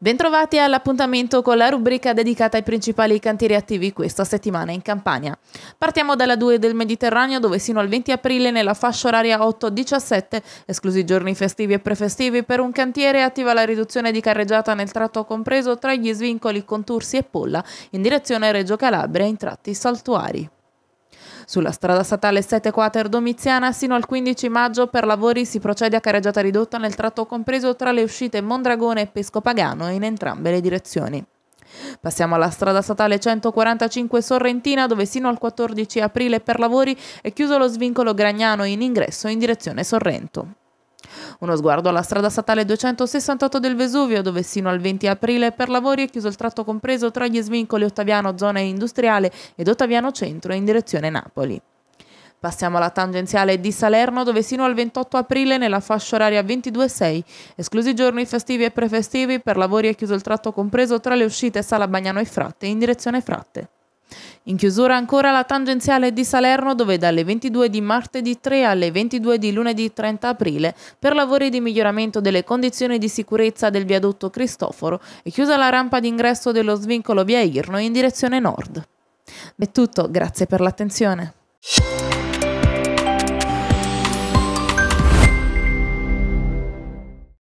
Bentrovati all'appuntamento con la rubrica dedicata ai principali cantieri attivi questa settimana in Campania. Partiamo dalla 2 del Mediterraneo dove sino al 20 aprile nella fascia oraria 8-17, esclusi giorni festivi e prefestivi, per un cantiere attiva la riduzione di carreggiata nel tratto compreso tra gli svincoli con Tursi e Polla in direzione Reggio Calabria in tratti saltuari. Sulla strada statale 7 Quater Domiziana sino al 15 maggio per lavori si procede a careggiata ridotta nel tratto compreso tra le uscite Mondragone e Pesco Pagano in entrambe le direzioni. Passiamo alla strada statale 145 Sorrentina dove sino al 14 aprile per lavori è chiuso lo svincolo Gragnano in ingresso in direzione Sorrento. Uno sguardo alla strada statale 268 del Vesuvio, dove sino al 20 aprile per lavori è chiuso il tratto compreso tra gli svincoli Ottaviano zona industriale ed Ottaviano centro in direzione Napoli. Passiamo alla tangenziale di Salerno dove sino al 28 aprile nella fascia oraria 22.6, esclusi giorni festivi e prefestivi, per lavori è chiuso il tratto compreso tra le uscite Sala Bagnano e Fratte in direzione Fratte. In chiusura ancora la tangenziale di Salerno dove dalle 22 di martedì 3 alle 22 di lunedì 30 aprile per lavori di miglioramento delle condizioni di sicurezza del viadotto Cristoforo è chiusa la rampa d'ingresso dello svincolo via Irno in direzione nord. È tutto, grazie per l'attenzione.